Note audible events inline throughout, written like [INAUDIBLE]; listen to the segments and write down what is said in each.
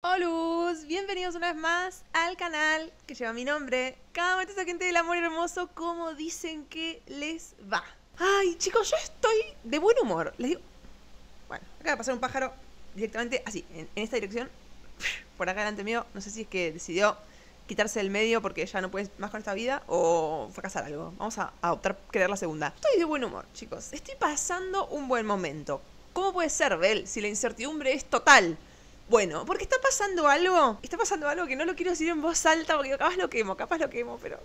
Hola, bienvenidos una vez más al canal que lleva mi nombre. Cada momento esa gente del amor hermoso, como dicen que les va. Ay, chicos, yo estoy de buen humor. Les digo, bueno, acaba de pasar un pájaro directamente así, en, esta dirección, [LAUGHS] por acá delante mío. No sé si es que decidió quitarse del medio porque ya no puede más con esta vida o fracasar algo. Vamos a, a optar crear la segunda. Estoy de buen humor, chicos. Estoy pasando un buen momento. ¿Cómo puede ser, Bel, si la incertidumbre es total? Bueno, porque está pasando algo. Está pasando algo que no lo quiero decir en voz alta porque capaz lo quemo, capaz lo quemo, pero.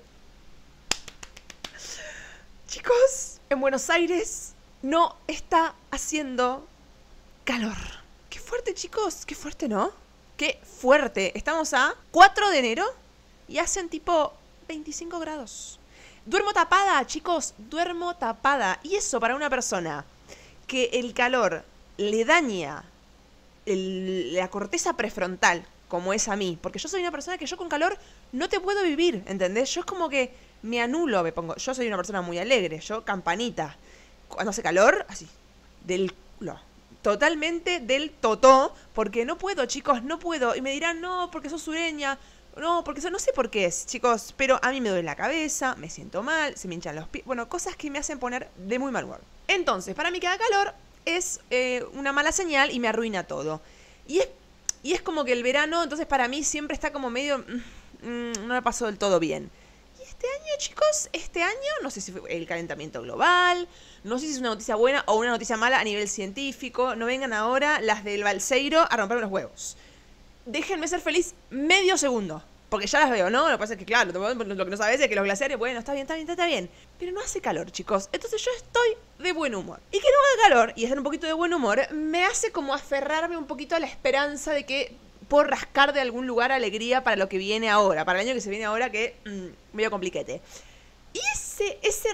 Chicos, en Buenos Aires no está haciendo calor. Qué fuerte, chicos. Qué fuerte, ¿no? Qué fuerte. Estamos a 4 de enero y hacen tipo 25 grados. Duermo tapada, chicos. Duermo tapada. Y eso para una persona que el calor le daña la corteza prefrontal, como es a mí. Porque yo soy una persona que yo con calor no te puedo vivir, ¿entendés? Yo es como que me anulo, me pongo. Yo soy una persona muy alegre, yo campanita. Cuando hace calor, así. Del culo. Totalmente del totó, porque no puedo, chicos, no puedo. Y me dirán, no, porque sos sureña. No, porque eso no sé por qué es, chicos, pero a mí me duele la cabeza, me siento mal, se me hinchan los pies. Bueno, cosas que me hacen poner de muy mal humor. Entonces, para mí queda calor, es eh, una mala señal y me arruina todo. Y es, y es como que el verano, entonces para mí siempre está como medio... Mm, mm, no me pasó del todo bien. Y este año, chicos, este año, no sé si fue el calentamiento global, no sé si es una noticia buena o una noticia mala a nivel científico. No vengan ahora las del Balseiro a romperme los huevos. Déjenme ser feliz medio segundo. Porque ya las veo, ¿no? Lo que pasa es que, claro, lo que no sabes es que los glaciares, bueno, está bien, está bien, está bien. Pero no hace calor, chicos. Entonces yo estoy de buen humor. Y que no haga calor y estar un poquito de buen humor me hace como aferrarme un poquito a la esperanza de que puedo rascar de algún lugar alegría para lo que viene ahora, para el año que se viene ahora que mm, medio compliquete. Y ese, ese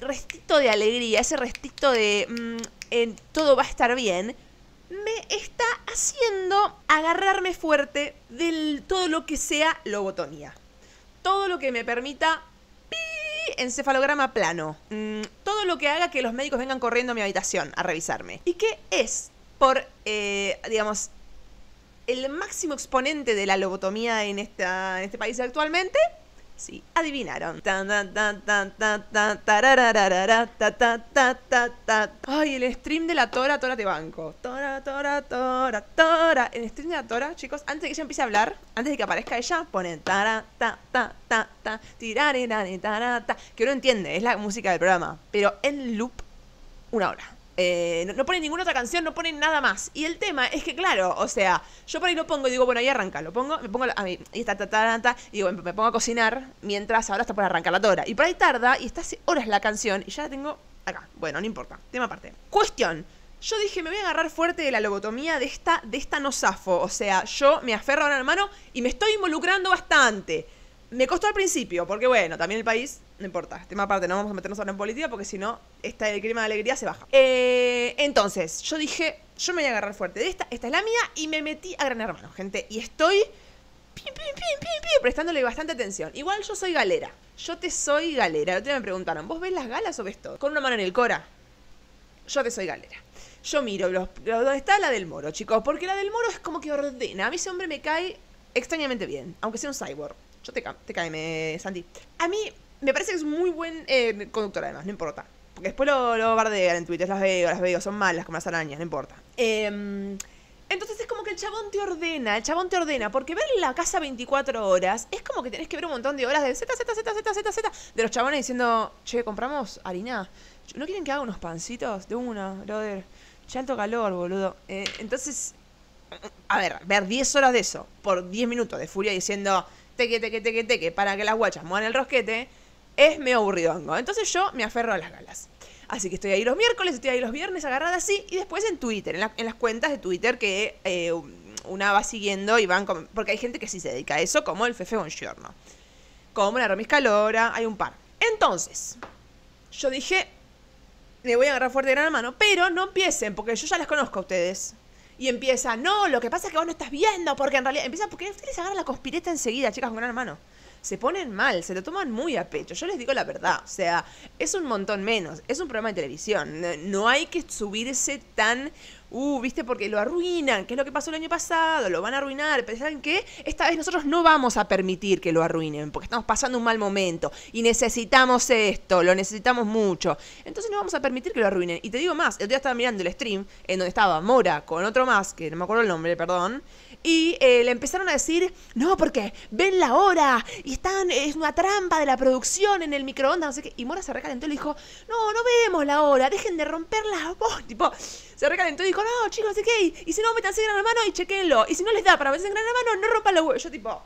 restito de alegría, ese restito de mm, en todo va a estar bien, está haciendo agarrarme fuerte de todo lo que sea lobotomía. Todo lo que me permita encefalograma plano. Mm, todo lo que haga que los médicos vengan corriendo a mi habitación a revisarme. ¿Y qué es? Por, eh, digamos, el máximo exponente de la lobotomía en este país actualmente, Sí, adivinaron. Ay, el stream de la Tora, Tora te banco. Tora, Tora, Tora, Tora. El stream de la Tora, chicos, antes de que ella empiece a hablar, antes de que aparezca ella, ponen ta ta, ta, ta, ta, ta. Que uno entiende, es la música del programa. Pero en loop, una hora. Eh, no, ponen ninguna otra canción, no ponen nada más. Y el tema es que, claro, o sea, yo por ahí lo pongo y digo, bueno, ahí arranca, lo pongo, me pongo a y está, digo, me pongo a cocinar mientras ahora está por arrancar la tora. Y por ahí tarda y está hace horas la canción y ya la tengo acá. Bueno, no importa, tema aparte. Cuestión. Yo dije, me voy a agarrar fuerte de la lobotomía de esta, de esta no O sea, yo me aferro a una mano y me estoy involucrando bastante. Me costó al principio, porque bueno, también el país, no importa, tema aparte, no vamos a meternos ahora en política porque si no, está el clima de alegría se baja. Eh, entonces, yo dije, yo me voy a agarrar fuerte de esta, esta es la mía, y me metí a Gran Hermano, gente, y estoy pim, pim, prestándole bastante atención. Igual yo soy galera, yo te soy galera. El otro me preguntaron, ¿vos ves las galas o ves todo? Con una mano en el cora, yo te soy galera. Yo miro, ¿dónde está la del moro, chicos? Porque la del moro es como que ordena. A mí ese hombre me cae extrañamente bien, aunque sea un cyborg te, te caeme, Santi. A mí me parece que es muy buen eh, conductor, además, no importa. Porque después lo, lo bardean en Twitter, las veo, las veo, son malas como las arañas, no importa. Em, entonces es como que el chabón te ordena, el chabón te ordena, porque ver la casa 24 horas es como que tenés que ver un montón de horas de Z, Z, Z, Z, Z, Z, de los chabones diciendo, che, compramos harina, ¿no quieren que haga unos pancitos? De una, brother, ya alto calor, boludo. Eh, entonces, a ver, ver 10 horas de eso por 10 minutos de furia diciendo, teque, teque, teque, teque, para que las guachas muevan el rosquete, es me aburridongo. Entonces yo me aferro a las galas. Así que estoy ahí los miércoles, estoy ahí los viernes agarrada así, y después en Twitter, en, las cuentas de Twitter que eh, una va siguiendo y van, porque hay gente que sí se dedica a eso, como el Fefe Bongiorno, como la Romis Calora, hay un par. Entonces, yo dije, me voy a agarrar fuerte de gran mano, pero no empiecen, porque yo ya las conozco a ustedes y empieza, no, lo que pasa es que vos no estás viendo, porque en realidad empieza, porque ustedes agarran la conspireta enseguida, chicas, con gran hermano Se ponen mal, se lo toman muy a pecho. Yo les digo la verdad, o sea, es un montón menos, es un programa de televisión, no hay que subirse tan uh, viste, porque lo arruinan, que es lo que pasó el año pasado, lo van a arruinar, pero que Esta vez nosotros no vamos a permitir que lo arruinen, porque estamos pasando un mal momento y necesitamos esto, lo necesitamos mucho. Entonces no vamos a permitir que lo arruinen. Y te digo más, el otro día estaba mirando el stream en donde estaba Mora con otro más, que no me acuerdo el nombre, perdón, y eh, le empezaron a decir, no, porque ven la hora y están, es una trampa de la producción en el microondas, no sé qué. Y Mora se recalentó y le dijo, no, no vemos la hora, dejen de romper la [LAUGHS] Tipo, se recalentó y dijo, no, chicos, así que Y, si no, metanse en gran mano y chequenlo. Y si no les da para meterse en gran mano, no rompan la huevos. Yo tipo...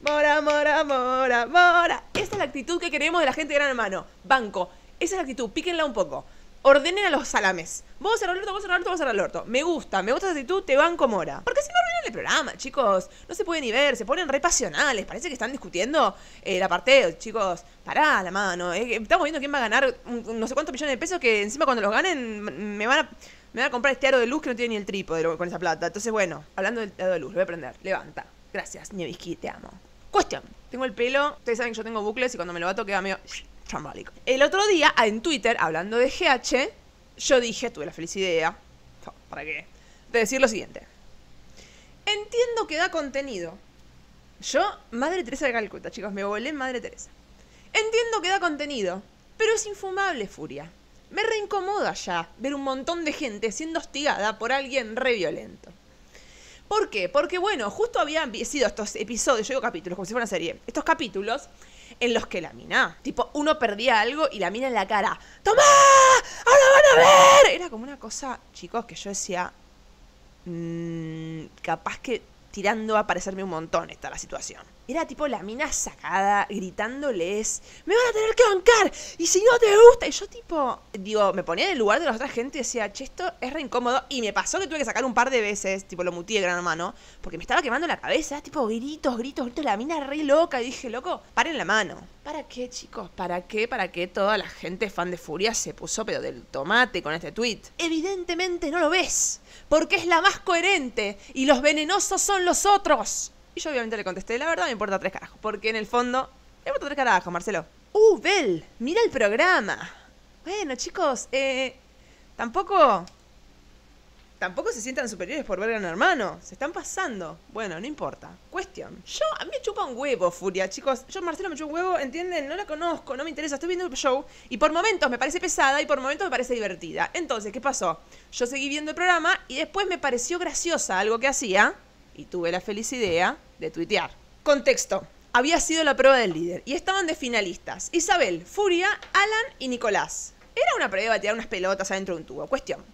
Mora, mora, mora, mora. Esta es la actitud que queremos de la gente de Gran Hermano. Banco. Esa es la actitud. Píquenla un poco ordenen a los salames. Vos a la orto, vos a la orto, vos a el orto. Me gusta, me gusta esa actitud, te van como ¿Por Porque si no arruinan el programa, chicos. No se pueden ni ver, se ponen re Parece que están discutiendo el eh, la parte, chicos. Pará la mano. Eh, estamos viendo quién va a ganar no sé cuántos millones de pesos que encima cuando los ganen me van a... Me a comprar este aro de luz que no tiene ni el trípode con esa plata. Entonces, bueno, hablando del aro de luz, lo voy a prender. Levanta. Gracias, Nievisky, te amo. Cuestión. Tengo el pelo. Ustedes saben que yo tengo bucles y cuando me lo bato queda medio el otro día, en Twitter, hablando de GH, yo dije, tuve la feliz idea, ¿para qué? De decir lo siguiente. Entiendo que da contenido. Yo, Madre Teresa de Calcuta, chicos, me volé Madre Teresa. Entiendo que da contenido, pero es infumable, Furia. Me reincomoda ya ver un montón de gente siendo hostigada por alguien re violento. ¿Por qué? Porque, bueno, justo habían sido estos episodios, yo digo capítulos, como si fuera una serie, estos capítulos en los que la mina, tipo, uno perdía algo y la mina en la cara, ¡Toma! ¡Ahora van a ver! Era como una cosa, chicos, que yo decía, mm, capaz que tirando a parecerme un montón esta la situación. Era tipo la mina sacada, gritándoles, me van a tener que bancar, y si no te gusta, y yo tipo, digo, me ponía en el lugar de la otra gente y decía, che, esto es re incómodo, y me pasó que tuve que sacar un par de veces, tipo lo de gran hermano, porque me estaba quemando la cabeza, tipo gritos, gritos, gritos, la mina re loca, y dije, loco, paren la mano. ¿Para qué, chicos? ¿Para qué? ¿Para qué toda la gente fan de Furia se puso pedo del tomate con este tweet? Evidentemente no lo ves, porque es la más coherente y los venenosos son los otros. Y yo obviamente le contesté, la verdad me importa tres carajos, porque en el fondo, me importa tres carajos, Marcelo. ¡Uh, Bel! ¡Mira el programa! Bueno, chicos, eh, tampoco... Tampoco se sientan superiores por ver a un hermano. Se están pasando. Bueno, no importa. Cuestión. Yo, a mí me chupa un huevo, Furia, chicos. Yo, Marcelo, me chupa un huevo, ¿entienden? No la conozco, no me interesa. Estoy viendo el show y por momentos me parece pesada y por momentos me parece divertida. Entonces, ¿qué pasó? Yo seguí viendo el programa y después me pareció graciosa algo que hacía y tuve la feliz idea de tuitear. Contexto. Había sido la prueba del líder y estaban de finalistas Isabel, Furia, Alan y Nicolás. Era una prueba de tirar unas pelotas adentro de un tubo. Cuestión.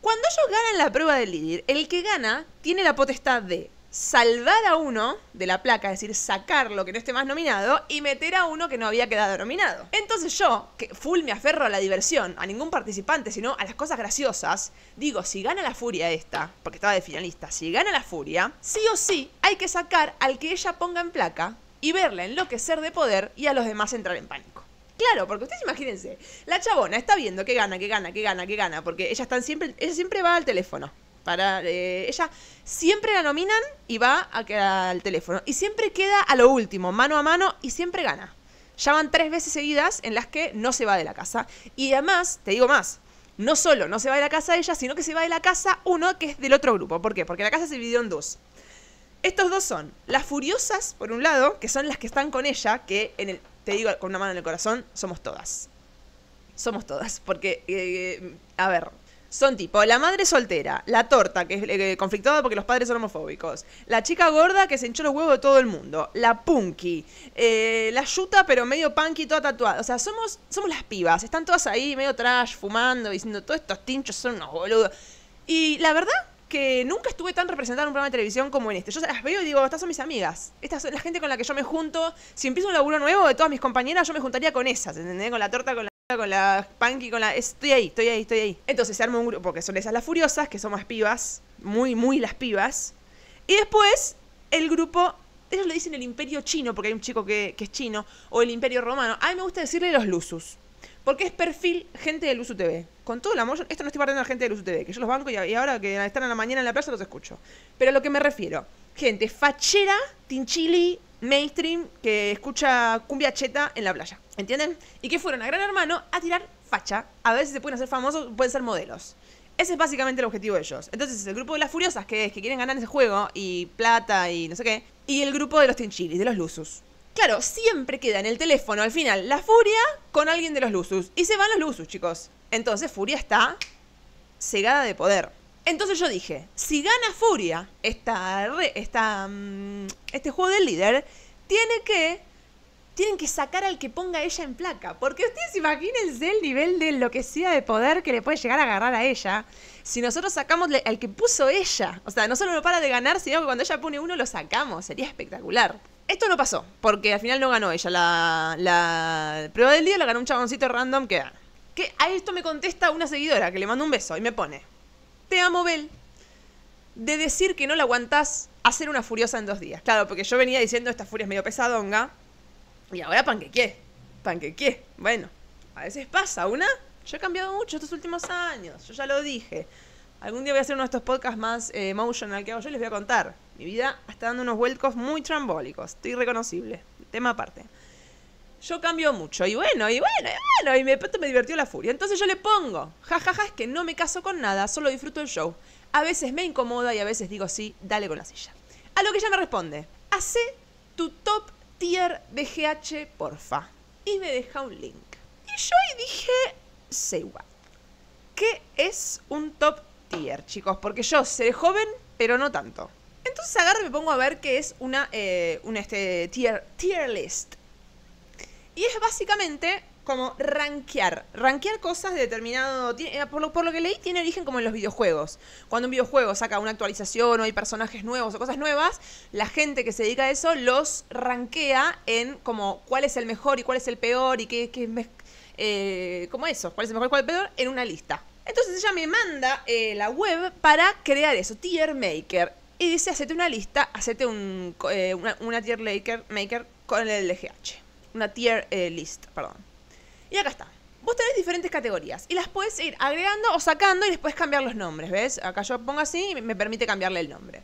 Cuando ellos ganan la prueba del líder, el que gana tiene la potestad de salvar a uno de la placa, es decir, sacar lo que no esté más nominado y meter a uno que no había quedado nominado. Entonces yo, que full me aferro a la diversión, a ningún participante, sino a las cosas graciosas, digo, si gana la furia esta, porque estaba de finalista, si gana la furia, sí o sí hay que sacar al que ella ponga en placa y verla enloquecer de poder y a los demás entrar en pánico. Claro, porque ustedes imagínense, la chabona está viendo que gana, que gana, que gana, que gana, porque ella, están siempre, ella siempre va al teléfono para, eh, ella siempre la nominan y va a al teléfono. Y siempre queda a lo último, mano a mano, y siempre gana. Llaman tres veces seguidas en las que no se va de la casa. Y además, te digo más, no solo no se va de la casa ella, sino que se va de la casa uno que es del otro grupo. ¿Por qué? Porque la casa se dividió en dos. Estos dos son las furiosas, por un lado, que son las que están con ella, que en el, te digo con una mano en el corazón, somos todas. Somos todas, porque, eh, eh, a ver, son tipo la madre soltera, la torta, que es eh, conflictuada porque los padres son homofóbicos, la chica gorda que se hinchó los huevos de todo el mundo, la punky, eh, la yuta pero medio punky toda tatuada. O sea, somos, somos las pibas, están todas ahí medio trash, fumando, diciendo, todos estos tinchos son unos boludos. Y la verdad que nunca estuve tan representada en un programa de televisión como en este. Yo las veo y digo, estas son mis amigas. Esta es la gente con la que yo me junto. Si empiezo un laburo nuevo de todas mis compañeras, yo me juntaría con esas, ¿entendés? Con la torta, con la con la y con la... Estoy ahí, estoy ahí, estoy ahí. Entonces se arma un grupo, que son esas las furiosas, que son más pibas, muy, muy las pibas. Y después el grupo, ellos le dicen el imperio chino, porque hay un chico que, es chino, o el imperio romano. A mí me gusta decirle los lusus. Porque es perfil gente del lusutv TV. Con todo el amor, esto no estoy partiendo a la gente del lusutv TV, que yo los banco y, ahora que están a la mañana en la plaza los escucho. Pero a lo que me refiero, gente fachera, tinchili, mainstream que escucha cumbia cheta en la playa. ¿Entienden? Y que fueron a Gran Hermano a tirar facha, a ver si se pueden hacer famosos, pueden ser modelos. Ese es básicamente el objetivo de ellos. Entonces, el grupo de las furiosas, que es que quieren ganar ese juego, y plata, y no sé qué, y el grupo de los tinchilis, de los lusus. Claro, siempre queda en el teléfono al final la furia con alguien de los lusus. Y se van los lusus, chicos. Entonces, furia está cegada de poder. Entonces yo dije, si gana Furia esta, mm, este juego del líder, tiene que, tienen que sacar al que ponga ella en placa. Porque ustedes imagínense el nivel de enloquecida de poder que le puede llegar a agarrar a ella. Si nosotros sacamos al que puso ella, o sea, no solo no para de ganar, sino que cuando ella pone uno lo sacamos. Sería espectacular. Esto no pasó, porque al final no ganó ella. La, la prueba del día la ganó un chaboncito random que... Que a esto me contesta una seguidora que le manda un beso y me pone, te amo, Bel. De decir que no la aguantás, hacer una furiosa en dos días. Claro, porque yo venía diciendo esta furia es medio pesadonga. Y ahora panquequé. Panquequé. Bueno, a veces pasa. Una, yo he cambiado mucho estos últimos años. Yo ya lo dije. Algún día voy a hacer uno de estos podcasts más eh, emotional que hago yo y les voy a contar. Mi vida está dando unos vuelcos muy trambólicos. Estoy reconocible. Tema aparte yo cambio mucho. Y bueno, y bueno, y bueno, y me, me divirtió la furia. Entonces yo le pongo, jajaja, ja, ja, es que no me caso con nada, solo disfruto el show. A veces me incomoda y a veces digo sí, dale con la silla. A lo que ella me responde, hace tu top tier de GH, porfa. Y me deja un link. Y yo ahí dije, se ¿Qué es un top tier, chicos? Porque yo seré joven, pero no tanto. Entonces agarro y me pongo a ver qué es una, eh, este, tier, tier list y es básicamente como rankear, rankear cosas de determinado... Eh, por lo, por lo que leí, tiene origen como en los videojuegos. Cuando un videojuego saca una actualización o hay personajes nuevos o cosas nuevas, la gente que se dedica a eso los rankea en como cuál es el mejor y cuál es el peor y qué, qué eh, como eso, cuál es el mejor y cuál es el peor, en una lista. Entonces ella me manda eh, la web para crear eso, Tier Maker. Y dice, hacete una lista, hacete un, una, Tier maker, maker con el LGH. Una tier eh, list, perdón. Y acá está. Vos tenés diferentes categorías y las puedes ir agregando o sacando y después cambiar los nombres, ¿ves? Acá yo pongo así y me permite cambiarle el nombre.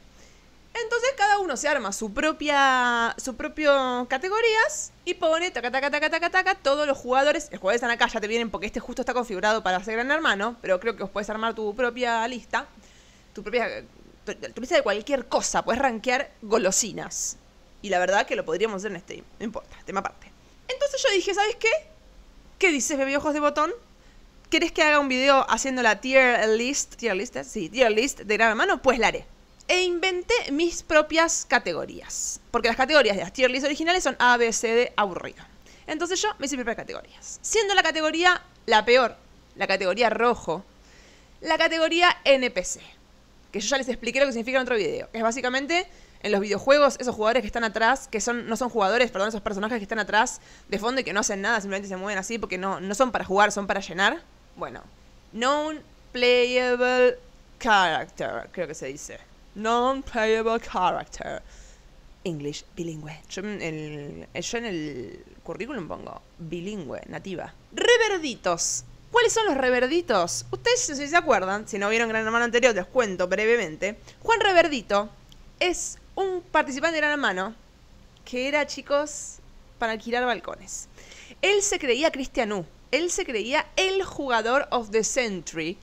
Entonces cada uno se arma su propia su propio categorías y pone taca taca taca taca taca todos los jugadores, los jugadores están acá, ya te vienen porque este justo está configurado para hacer gran hermano, pero creo que os puedes armar tu propia lista, tu propia tu, lista de cualquier cosa, puedes rankear golosinas. Y la verdad que lo podríamos hacer en stream, no importa, tema aparte. Entonces yo dije, ¿sabes qué? ¿Qué dices, bebé ojos de botón? ¿Querés que haga un video haciendo la tier list? ¿Tier list? Sí, tier list de gran mano, Pues la haré. E inventé mis propias categorías. Porque las categorías de las tier list originales son A, B, C, D, aburrido. Entonces yo me hice mis propias categorías. Siendo la categoría la peor, la categoría rojo, la categoría NPC. Que yo ya les expliqué lo que significa en otro video. es básicamente en los videojuegos, esos jugadores que están atrás, que son no son jugadores, perdón, esos personajes que están atrás de fondo y que no hacen nada, simplemente se mueven así porque no, no son para jugar, son para llenar. Bueno, non playable character, creo que se dice. Non playable character. English, bilingüe. Yo en, el, currículum pongo bilingüe, nativa. Reverditos. ¿Cuáles son los reverditos? Ustedes, si se acuerdan, si no vieron Gran Hermano anterior, les cuento brevemente. Juan Reverdito es un participante de Gran mano, que era, chicos, para alquilar balcones. Él se creía Cristiano, él se creía el jugador of the century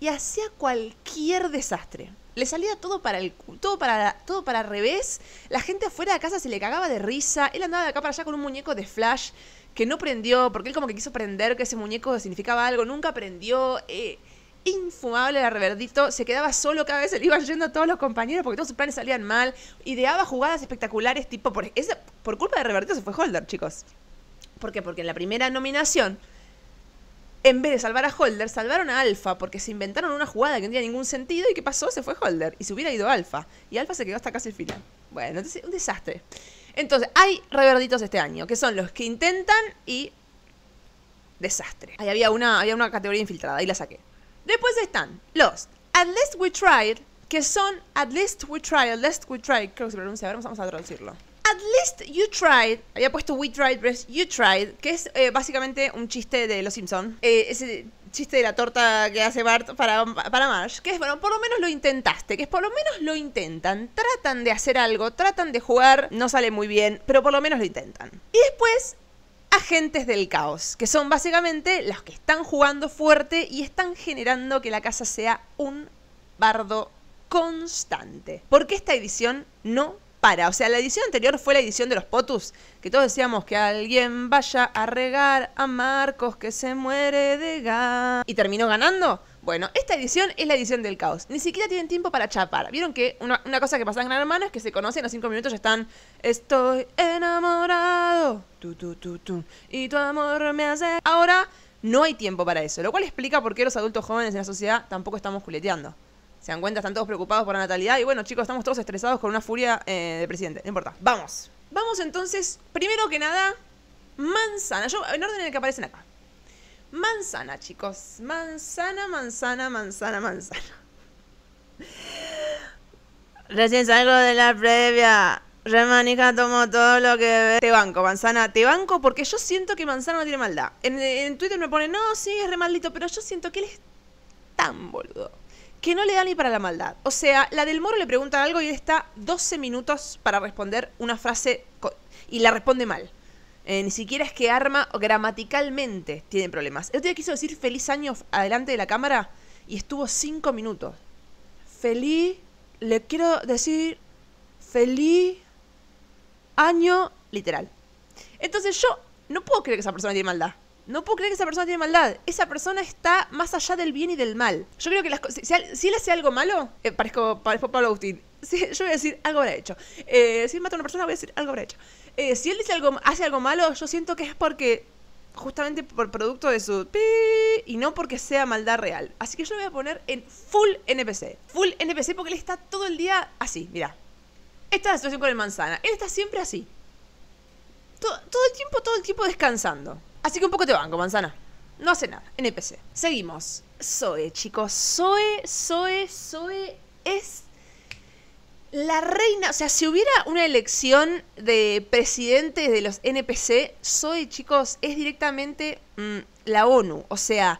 y hacía cualquier desastre. Le salía todo para el todo para todo para revés. La gente afuera de casa se le cagaba de risa. Él andaba de acá para allá con un muñeco de Flash que no prendió porque él como que quiso prender que ese muñeco significaba algo, nunca prendió. Eh, infumable la Reverdito, se quedaba solo cada vez, se le iban yendo a todos los compañeros porque todos sus planes salían mal, ideaba jugadas espectaculares, tipo, por, culpa de Reverdito se fue Holder, chicos. ¿Por qué? Porque en la primera nominación, en vez de salvar a Holder, salvaron a alfa porque se inventaron una jugada que no tenía ningún sentido y ¿qué pasó? Se fue Holder y se hubiera ido alfa Y alfa se quedó hasta casi el final. Bueno, entonces, un desastre. Entonces, hay reverditos este año, que son los que intentan y desastre. Ahí había una, había una categoría infiltrada, ahí la saqué. Después están los At Least We Tried, que son At Least We Tried, At Least We Tried, creo que se pronuncia, a ver, vamos a traducirlo. At least you tried. Había puesto we tried, pero you tried. Que es eh, básicamente un chiste de Los Simpsons, eh, ese chiste de la torta que hace Bart para, para Marsh. Que es, bueno, por lo menos lo intentaste. Que es por lo menos lo intentan. Tratan de hacer algo, tratan de jugar. No sale muy bien, pero por lo menos lo intentan. Y después agentes del caos, que son básicamente los que están jugando fuerte y están generando que la casa sea un bardo constante. Porque esta edición no para. O sea, la edición anterior fue la edición de los Potus, que todos decíamos que alguien vaya a regar a Marcos que se muere de gas. ¿Y terminó ganando? Bueno, esta edición es la edición del caos. Ni siquiera tienen tiempo para chapar. Vieron que una, cosa que pasa en Gran Hermano es que se conocen, a cinco minutos ya están. Estoy enamorado. Y tu amor me hace. Ahora no hay tiempo para eso. Lo cual explica por qué los adultos jóvenes en la sociedad tampoco estamos culeteando. Se dan cuenta, están todos preocupados por la natalidad. Y bueno, chicos, estamos todos estresados con una furia eh, de presidente. No importa. Vamos. Vamos entonces, primero que nada, manzana. Yo, en orden en el que aparecen acá. Manzana, chicos. Manzana, manzana, manzana, manzana. [LAUGHS] Recién salgo de la previa. Remanija tomó todo lo que ve. Te banco, manzana, te banco porque yo siento que manzana no tiene maldad. En, Twitter me pone, no, sí, es re maldito, pero yo siento que él es tan boludo que no le da ni para la maldad. O sea, la del Moro le pregunta algo y está 12 minutos para responder una frase y la responde mal. Eh, ni siquiera es que arma o gramaticalmente tiene problemas. El otro día quiso decir feliz año adelante de la cámara y estuvo cinco minutos. Feliz, le quiero decir feliz año literal. Entonces yo no puedo creer que esa persona tiene maldad. No puedo creer que esa persona tiene maldad. Esa persona está más allá del bien y del mal. Yo creo que las si, si, él hace algo malo, eh, parezco, parezco Pablo Agustín, [LAUGHS] yo voy a decir algo habrá hecho. Eh, si mata a una persona, voy a decir algo habrá hecho. Eh, si él dice algo, hace algo malo, yo siento que es porque justamente por producto de su y no porque sea maldad real. Así que yo lo voy a poner en full NPC. Full NPC porque él está todo el día así, mira. Esta es la situación con el manzana. Él está siempre así. Todo, el tiempo, todo el tiempo descansando. Así que un poco te banco, manzana. No hace nada. NPC. Seguimos. Zoe, chicos. Zoe, Zoe, Zoe es la reina, o sea, si hubiera una elección de presidente de los NPC, soy, chicos, es directamente mm, la ONU. O sea,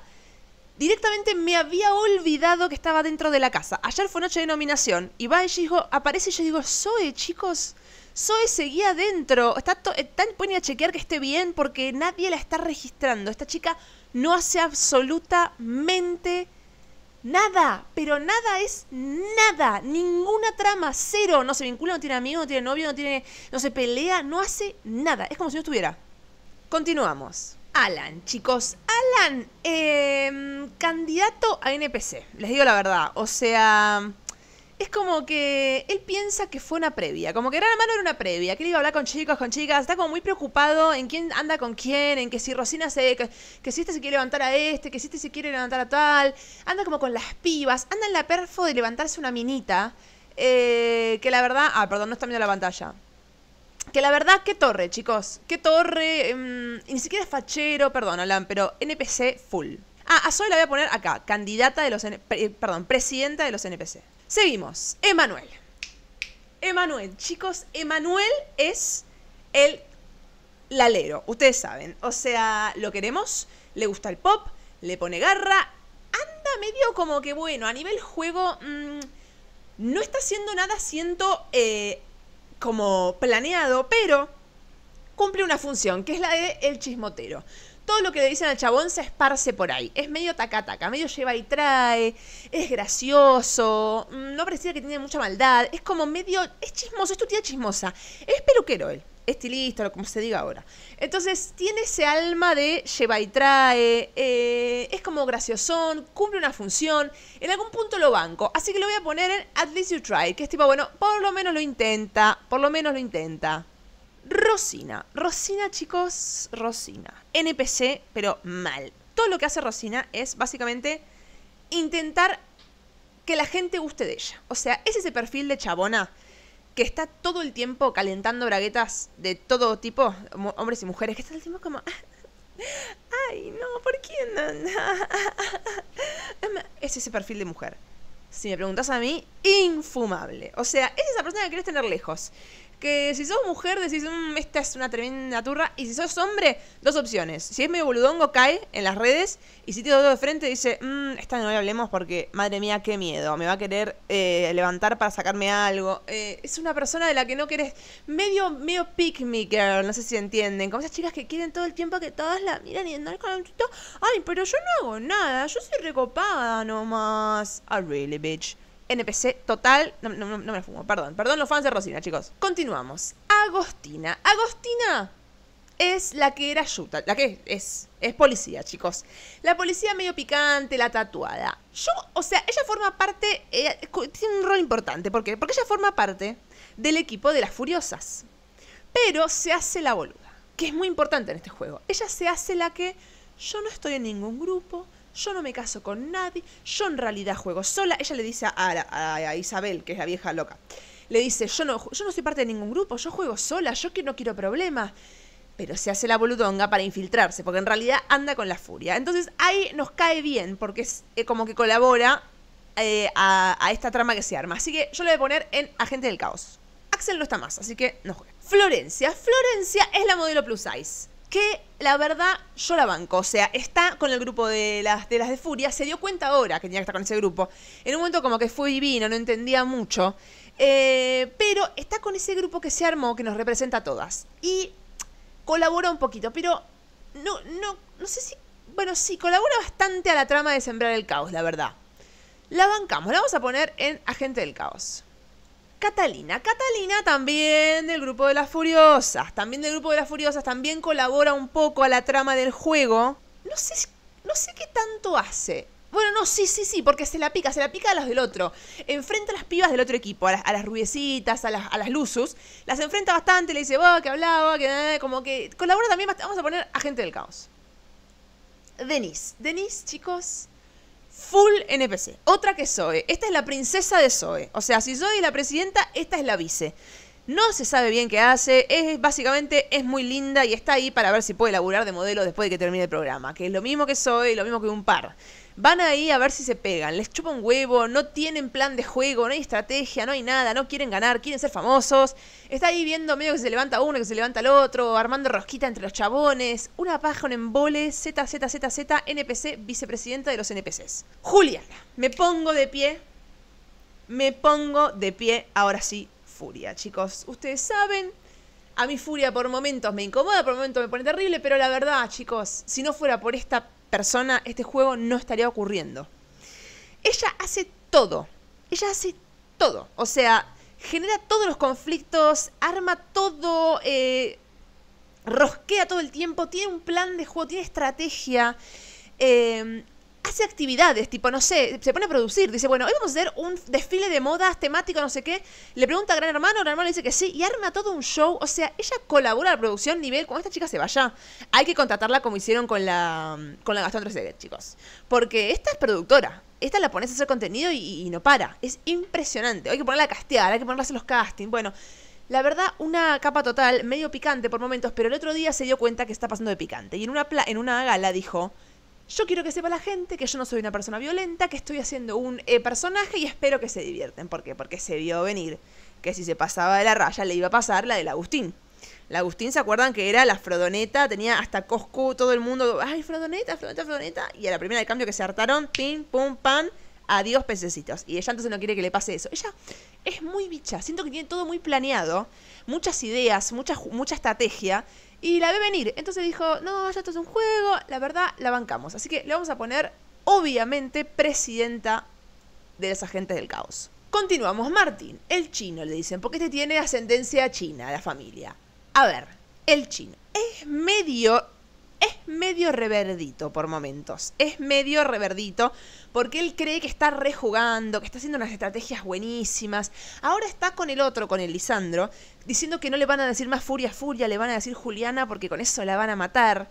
directamente me había olvidado que estaba dentro de la casa. Ayer fue noche de nominación y va y aparece y yo digo, soy chicos, Zoe seguía adentro. Está tan poniendo a chequear que esté bien porque nadie la está registrando. Esta chica no hace absolutamente Nada, pero nada es nada, ninguna trama, cero, no se vincula, no tiene amigos, no tiene novio, no tiene, no se pelea, no hace nada, es como si no estuviera. Continuamos. Alan, chicos, Alan, em, candidato a NPC, les digo la verdad, o sea, es como que él piensa que fue una previa, como que la mano era una previa, que él iba a hablar con chicos, con chicas, está como muy preocupado en quién anda con quién, en que si Rosina se... Que, si este se quiere levantar a este, que si este se quiere levantar a tal, anda como con las pibas, anda en la perfo de levantarse una minita, eh, que la verdad... Ah, perdón, no está viendo la pantalla. Que la verdad, qué torre, chicos, qué torre, em, ni siquiera es fachero, perdón, Alan, pero NPC full. Ah, a Zoe la voy a poner acá, candidata de los... perdón, presidenta de los NPC. Seguimos. Emanuel. Emanuel, chicos, Emanuel es el lalero, ustedes saben. O sea, lo queremos, le gusta el pop, le pone garra, anda medio como que bueno, a nivel juego mm, no está haciendo nada, siento, eh, como planeado, pero cumple una función, que es la de el chismotero todo lo que le dicen al chabón se esparce por ahí. Es medio taca-taca, medio lleva y trae, es gracioso, mm, no parecía que tiene mucha maldad, es como medio, es chismoso, es tu tía chismosa. Es peluquero él, estilista, lo como se diga ahora. Entonces tiene ese alma de lleva y trae, eh, es como graciosón, cumple una función, en algún punto lo banco, así que lo voy a poner en At least you try, que es tipo, bueno, por lo menos lo intenta, por lo menos lo intenta. Rosina. Rosina, chicos, Rosina. NPC, pero mal. Todo lo que hace Rosina es básicamente intentar que la gente guste de ella. O sea, es ese perfil de chabona que está todo el tiempo calentando braguetas de todo tipo, hombres y mujeres, que está todo el tiempo como, [LAUGHS] ay, no, ¿por qué? No? [LAUGHS] es ese perfil de mujer. Si me preguntas a mí, infumable. O sea, es esa persona que querés tener lejos que si sos mujer decís, mm, esta es una tremenda turra. Y si sos hombre, dos opciones. Si es medio boludongo, cae en las redes. Y si te doy de frente, dice, mm, esta no le hablemos porque, madre mía, qué miedo. Me va a querer eh, levantar para sacarme algo. Eh, es una persona de la que no querés. Medio, medio pick me girl, no sé si entienden. Como esas chicas que quieren todo el tiempo que todas la miran y andan con un chito. Ay, pero yo no hago nada. Yo soy recopada nomás. a ah, really, bitch. NPC total. No, me fumo, perdón. Perdón los fans de Rosina, chicos. Continuamos. Agostina. Agostina es la que era Yuta. La que es, es policía, chicos. La policía medio picante, la tatuada. Yo, o sea, ella forma parte. Eh, tiene un rol importante. ¿Por qué? Porque ella forma parte del equipo de las Furiosas. Pero se hace la boluda. Que es muy importante en este juego. Ella se hace la que. Yo no estoy en ningún grupo yo no me caso con nadie, yo en realidad juego sola. Ella le dice a, Isabel, que es la vieja loca, le dice, yo no, yo no soy parte de ningún grupo, yo juego sola, yo que no quiero problemas. Pero se hace la boludonga para infiltrarse, porque en realidad anda con la furia. Entonces ahí nos cae bien, porque es eh, como que colabora eh, a, esta trama que se arma. Así que yo le voy a poner en Agente del Caos. Axel no está más, así que no juegue. Florencia. Florencia es la modelo plus size que la verdad yo la banco. O sea, está con el grupo de las de, las de Furia, se dio cuenta ahora que tenía que estar con ese grupo. En un momento como que fue divino, no entendía mucho. Eh, pero está con ese grupo que se armó, que nos representa a todas. Y colabora un poquito, pero no, no, no sé si... Bueno, sí, colabora bastante a la trama de Sembrar el Caos, la verdad. La bancamos, la vamos a poner en Agente del Caos. Catalina. Catalina también del grupo de las Furiosas, también del grupo de las Furiosas, también colabora un poco a la trama del juego. No sé, no sé qué tanto hace. Bueno, no, sí, sí, sí, porque se la pica, se la pica a los del otro. Enfrenta a las pibas del otro equipo, a las, rubiecitas, a las, a las lusus. Las enfrenta bastante, le dice, que hablaba, que eh", como que... Colabora también, vamos a poner a gente del Caos. Denise. Denise, chicos, Full NPC. Otra que Zoe. Esta es la princesa de Zoe. O sea, si Zoe es la presidenta, esta es la vice. No se sabe bien qué hace, es, básicamente es muy linda y está ahí para ver si puede laburar de modelo después de que termine el programa, que es lo mismo que soy, lo mismo que un par. Van ahí a ver si se pegan, les chupa un huevo, no tienen plan de juego, no hay estrategia, no hay nada, no quieren ganar, quieren ser famosos. Está ahí viendo medio que se levanta uno, que se levanta el otro, armando rosquita entre los chabones, una paja, un embole, ZZZZ, NPC, vicepresidenta de los NPCs. Juliana, me pongo de pie, me pongo de pie, ahora sí, furia, chicos. Ustedes saben, a mi furia por momentos me incomoda, por momentos me pone terrible, pero la verdad, chicos, si no fuera por esta persona este juego no estaría ocurriendo. Ella hace todo, ella hace todo, o sea, genera todos los conflictos, arma todo, eh, rosquea todo el tiempo, tiene un plan de juego, tiene estrategia. Eh, hace actividades, tipo, no sé, se pone a producir, dice, bueno, hoy vamos a hacer un desfile de modas temático, no sé qué, le pregunta a Gran Hermano, Gran Hermano le dice que sí, y arma todo un show, o sea, ella colabora a la producción nivel, cuando esta chica se vaya, hay que contratarla como hicieron con la, con la Gastón 3 chicos, porque esta es productora, esta la pones a hacer contenido y, no para, es impresionante, hay que ponerla a castear, hay que ponerla a hacer los castings, bueno... La verdad, una capa total, medio picante por momentos, pero el otro día se dio cuenta que está pasando de picante. Y en una, en una gala dijo, yo quiero que sepa la gente que yo no soy una persona violenta, que estoy haciendo un eh, personaje y espero que se divierten. ¿Por qué? Porque se vio venir que si se pasaba de la raya le iba a pasar la del Agustín. La Agustín, ¿se acuerdan que era la Frodoneta? Tenía hasta Coscu, todo el mundo, ay, Frodoneta, Frodoneta, Frodoneta. Y a la primera de cambio que se hartaron, pim, pum, pan, adiós pececitos. Y ella entonces no quiere que le pase eso. Ella es muy bicha, siento que tiene todo muy planeado, muchas ideas, mucha, mucha estrategia. Y la ve venir. Entonces dijo, no, ya esto es un juego, la verdad, la bancamos. Así que le vamos a poner, obviamente, presidenta de los agentes del caos. Continuamos, Martín, el chino, le dicen, porque este tiene ascendencia china, la familia. A ver, el chino. Es medio es medio reverdito por momentos. Es medio reverdito porque él cree que está rejugando, que está haciendo unas estrategias buenísimas. Ahora está con el otro, con el Lisandro, diciendo que no le van a decir más Furia Furia, le van a decir Juliana porque con eso la van a matar.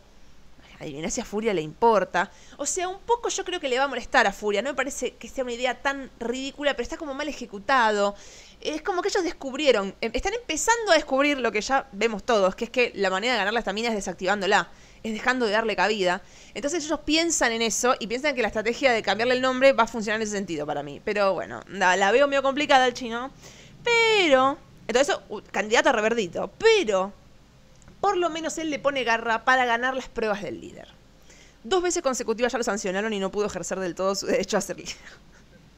Adivina si a Furia le importa. O sea, un poco yo creo que le va a molestar a Furia. No me parece que sea una idea tan ridícula, pero está como mal ejecutado. Es como que ellos descubrieron, em, están empezando a descubrir lo que ya vemos todos, que es que la manera de ganar las taminas es desactivándola es dejando de darle cabida. Entonces ellos piensan en eso y piensan que la estrategia de cambiarle el nombre va a funcionar en ese sentido para mí. Pero bueno, la, veo medio complicada el chino. Pero, entonces, candidato a reverdito. Pero, por lo menos él le pone garra para ganar las pruebas del líder. Dos veces consecutivas ya lo sancionaron y no pudo ejercer del todo su derecho a ser líder.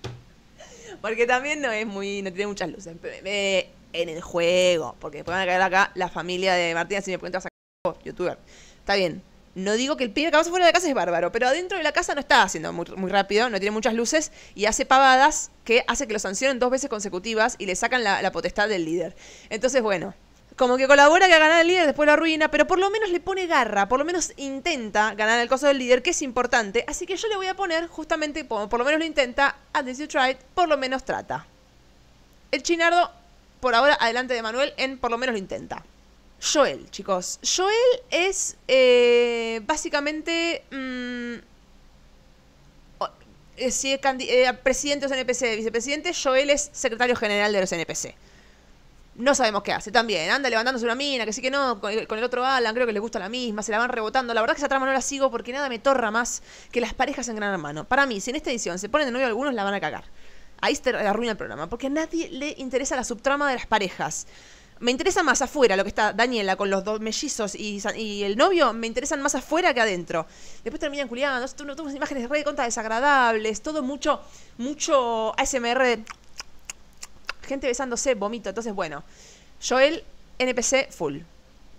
[LAUGHS] porque también no es muy, no tiene muchas luces. En el juego, porque después van caer acá la familia de Martina si me preguntas a oh, youtuber. Está bien. No digo que el pibe vamos fuera de la casa es bárbaro, pero adentro de la casa no está haciendo muy, rápido, no tiene muchas luces y hace pavadas que hace que lo sancionen dos veces consecutivas y le sacan la, potestad del líder. Entonces, bueno, como que colabora que ganar el líder, después la arruina, pero por lo menos le pone garra, por lo menos intenta ganar el coso del líder, que es importante. Así que yo le voy a poner, justamente, como por lo menos lo intenta, at least you tried, por lo menos trata. El chinardo, por ahora, adelante de Manuel en por lo menos lo intenta. Joel, chicos. Joel es eh, básicamente mm, eh, si es eh, presidente de los NPC, vicepresidente, Joel es secretario general de los NPC. No sabemos qué hace también. Anda levantándose una mina, que sí que no, con, el otro Alan, creo que le gusta la misma, se la van rebotando. La verdad que esa trama no la sigo porque nada me torra más que las parejas en Gran Hermano. Para mí, si en esta edición se ponen de novio algunos, la van a cagar. Ahí se arruina el programa, porque a nadie le interesa la subtrama de las parejas me interesa más afuera lo que está Daniela con los dos mellizos y, el novio, me interesan más afuera que adentro. Después terminan culiando, no unas imágenes de re contas desagradables, todo mucho, mucho ASMR, gente besándose, vomito. Entonces, bueno, Joel, NPC, full.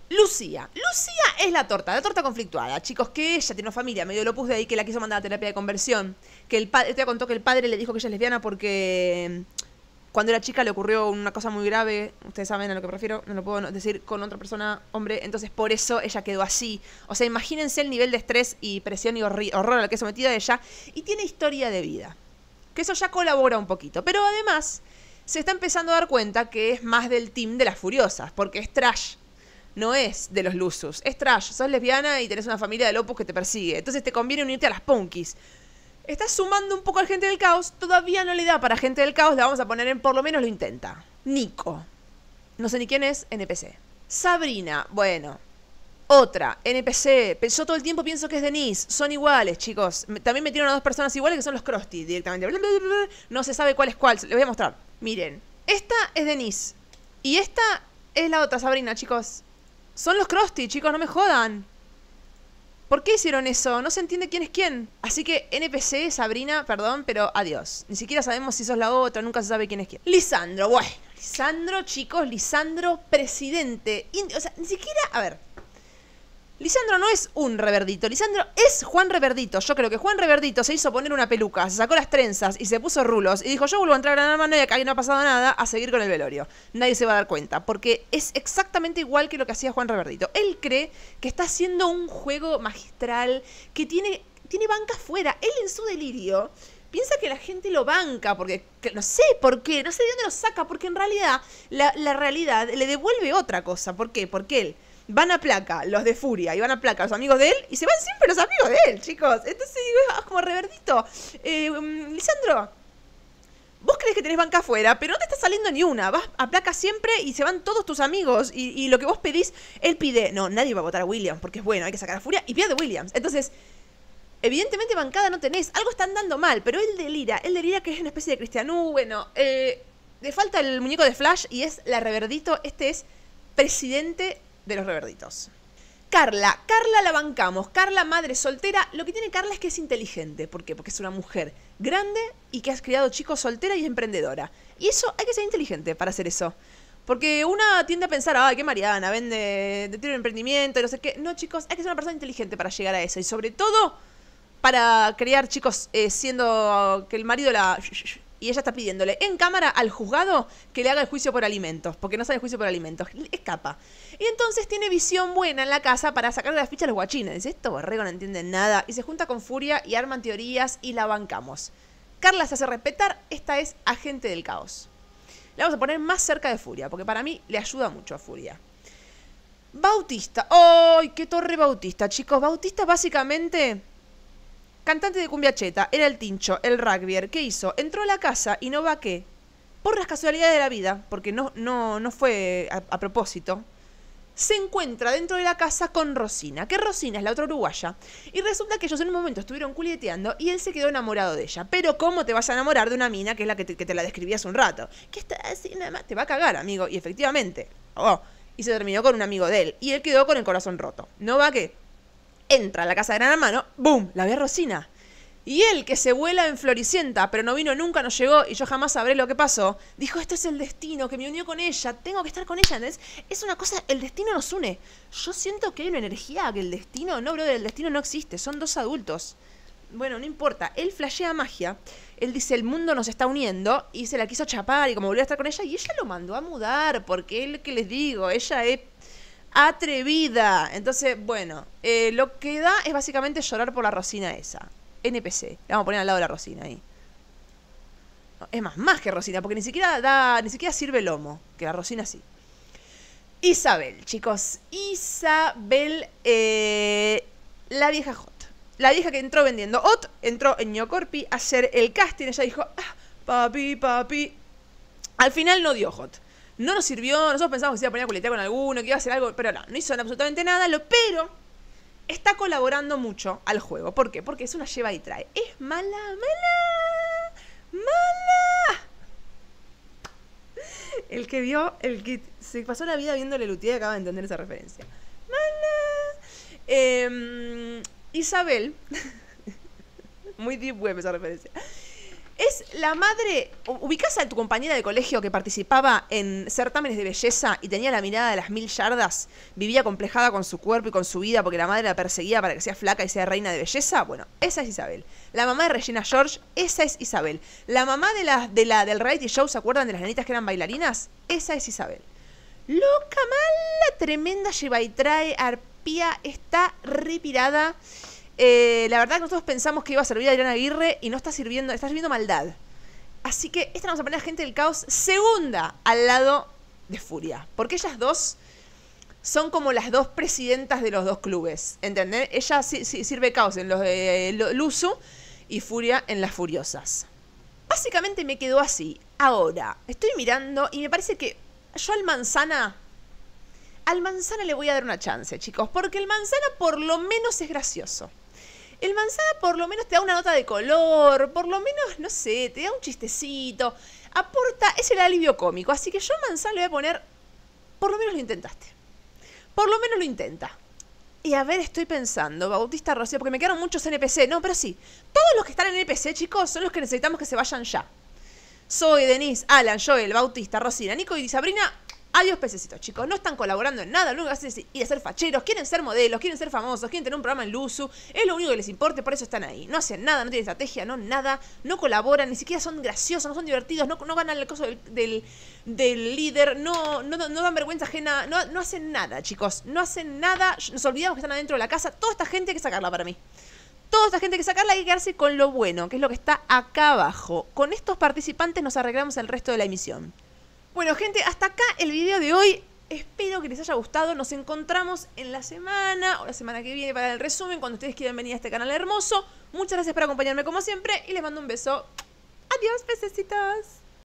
Lucía. Lucía es la torta, la torta conflictuada. Chicos, que ella tiene una familia medio lo de ahí que la quiso mandar a terapia de conversión. Que el padre, te contó que el padre le dijo que ella es lesbiana porque cuando era chica le ocurrió una cosa muy grave, ustedes saben a lo que prefiero, refiero, no lo puedo decir con otra persona, hombre, entonces por eso ella quedó así. O sea, imagínense el nivel de estrés y presión y horror al que es sometida ella, y tiene historia de vida, que eso ya colabora un poquito, pero además se está empezando a dar cuenta que es más del team de las furiosas, porque es trash. No es de los lusos, es trash. Sos lesbiana y tenés una familia de lopus que te persigue. Entonces te conviene unirte a las punkis. Está sumando un poco al gente del caos. Todavía no le da para gente del caos. La vamos a poner en por lo menos lo intenta. Nico. No sé ni quién es, NPC. Sabrina. Bueno. Otra, NPC. Yo todo el tiempo pienso que es Denise. Son iguales, chicos. También me metieron a dos personas iguales que son los Krusty directamente. No se sabe cuál es cuál. Les voy a mostrar. Miren. Esta es Denise. Y esta es la otra, Sabrina, chicos. Son los Krusty, chicos. No me jodan. ¿Por qué hicieron eso? No se entiende quién es quién. Así que NPC, Sabrina, perdón, pero adiós. Ni siquiera sabemos si sos la otra, nunca se sabe quién es quién. Lisandro, bueno. Lisandro, chicos, Lisandro, presidente. O sea, ni siquiera, a ver, Lisandro no es un reverdito, Lisandro es Juan Reverdito. Yo creo que Juan Reverdito se hizo poner una peluca, se sacó las trenzas y se puso rulos y dijo, yo vuelvo a entrar a la mano y acá no ha pasado nada, a seguir con el velorio. Nadie se va a dar cuenta, porque es exactamente igual que lo que hacía Juan Reverdito. Él cree que está haciendo un juego magistral, que tiene, tiene banca afuera. Él en su delirio piensa que la gente lo banca, porque no sé por qué, no sé de dónde lo saca, porque en realidad la, la realidad le devuelve otra cosa. ¿Por qué? Porque él van a placa los de Furia y van a placa los amigos de él y se van siempre los amigos de él, chicos. Entonces digo, es como reverdito. Eh, um, Lisandro, vos crees que tenés banca afuera, pero no te está saliendo ni una. Vas a placa siempre y se van todos tus amigos. Y, lo que vos pedís, él pide. No, nadie va a votar a Williams porque es bueno, hay que sacar a Furia y de Williams. Entonces. Evidentemente bancada no tenés, algo está andando mal, pero él delira, él delira que es una especie de Cristiano bueno, eh, le falta el muñeco de Flash y es la reverdito, este es presidente de los reverditos. Carla, Carla la bancamos, Carla madre soltera, lo que tiene Carla es que es inteligente, ¿por qué? Porque es una mujer grande y que has criado chicos soltera y emprendedora. Y eso hay que ser inteligente para hacer eso. Porque una tiende a pensar, ay, qué Mariana, vende, tiene un emprendimiento y no sé qué. No, chicos, hay que ser una persona inteligente para llegar a eso. Y sobre todo, para crear chicos eh, siendo que el marido la y ella está pidiéndole en cámara al juzgado que le haga el juicio por alimentos, porque no sabe el juicio por alimentos, escapa. Y entonces tiene visión buena en la casa para sacarle las fichas a los guachines. Dice, esto borrego no entiende nada, y se junta con Furia y arman teorías y la bancamos. Carla se hace respetar, esta es agente del caos. La vamos a poner más cerca de Furia, porque para mí le ayuda mucho a Furia. Bautista, ¡ay, qué torre Bautista, chicos! Bautista básicamente Cantante de cumbia cheta, era el tincho, el rugbyer. ¿Qué hizo? Entró a la casa y no va qué. Por las casualidades de la vida, porque no, no, no fue a, propósito, se encuentra dentro de la casa con Rosina, que Rosina es la otra uruguaya, y resulta que ellos en un momento estuvieron culieteando y él se quedó enamorado de ella. Pero ¿cómo te vas a enamorar de una mina que es la que te, la describí hace un rato? Que está así nada más, te va a cagar, amigo, y efectivamente. Oh, y se terminó con un amigo de él, y él quedó con el corazón roto. ¿No va qué entra a la casa de Gran Hermano, ¡boom! La ve a Rosina. Y él, que se vuela en Floricienta, pero no vino nunca, no llegó y yo jamás sabré lo que pasó, dijo, esto es el destino que me unió con ella, tengo que estar con ella, Es una cosa, el destino nos une. Yo siento que hay una energía, que el destino, no, brother, el destino no existe, son dos adultos. Bueno, no importa, él flashea magia, él dice, el mundo nos está uniendo, y se la quiso chapar y como volvió a estar con ella, y ella lo mandó a mudar, porque él, que les digo, ella es atrevida. Entonces, bueno, eh, lo que da es básicamente llorar por la Rosina esa. NPC. La vamos a poner al lado de la Rosina ahí. es más, más que Rosina, porque ni siquiera da, ni siquiera sirve lomo, que la Rosina sí. Isabel, chicos. Isabel, eh, la vieja Hot. La vieja que entró vendiendo Hot, entró en Ñocorpi a hacer el casting. Ella dijo, ah, papi, papi. Al final no dio Hot. No nos sirvió, nosotros pensamos que iba a poner a con alguno, que iba a hacer algo, pero no, no hizo absolutamente nada, lo, pero está colaborando mucho al juego. ¿Por qué? Porque es una lleva y trae. Es mala, mala, mala. El que vio, el que se pasó la vida viéndole Lutier acaba de entender esa referencia. Mala. Em, Isabel. [LAUGHS] Muy deep web esa referencia la madre. ¿Ubicás a tu compañera de colegio que participaba en certámenes de belleza y tenía la mirada de las mil yardas? Vivía complejada con su cuerpo y con su vida porque la madre la perseguía para que sea flaca y sea reina de belleza. Bueno, esa es Isabel. La mamá de Regina George, esa es Isabel. La mamá de la, de la, del reality show, ¿se acuerdan de las nanitas que eran bailarinas? Esa es Isabel. Loca, mala, tremenda, lleva y trae, arpía, está repirada. Eh, la verdad que nosotros pensamos que iba a servir a Aguirre y no está sirviendo, está sirviendo maldad. Así que esta nos a poner a Gente del Caos segunda al lado de Furia. Porque ellas dos son como las dos presidentas de los dos clubes. ¿Entendés? Ella sirve Caos en los de eh, Luzu y Furia en las Furiosas. Básicamente me quedó así. Ahora, estoy mirando y me parece que yo al manzana al manzana le voy a dar una chance, chicos, porque el manzana por lo menos es gracioso. El manzana por lo menos te da una nota de color, por lo menos, no sé, te da un chistecito, aporta, es el alivio cómico. Así que yo manzana le voy a poner, por lo menos lo intentaste. Por lo menos lo intenta. Y a ver, estoy pensando, Bautista Rocío, porque me quedaron muchos NPC. No, pero sí, todos los que están en NPC, chicos, son los que necesitamos que se vayan ya. Soy Denise, Alan, Joel, Bautista, Rosina, Nico y Sabrina, Adiós pececitos, chicos. No están colaborando en nada. Lo único que hacen es ir a ser facheros. Quieren ser modelos, quieren ser famosos, quieren tener un programa en Luzu. Es lo único que les importa, por eso están ahí. No hacen nada, no tienen estrategia, no nada. No colaboran, ni siquiera son graciosos, no son divertidos, no, no ganan el coso del, líder, no, no, dan vergüenza ajena. No, hacen nada, chicos. No hacen nada. Nos olvidamos que están adentro de la casa. Toda esta gente hay que sacarla para mí toda esta gente hay que sacarla y quedarse con lo bueno, que es lo que está acá abajo. Con estos participantes nos arreglamos el resto de la emisión. Bueno, gente, hasta acá el video de hoy. Espero que les haya gustado. Nos encontramos en la semana o la semana que viene para el resumen, cuando ustedes quieran venir a este canal hermoso. Muchas gracias por acompañarme como siempre y les mando un beso. Adiós, pececitos.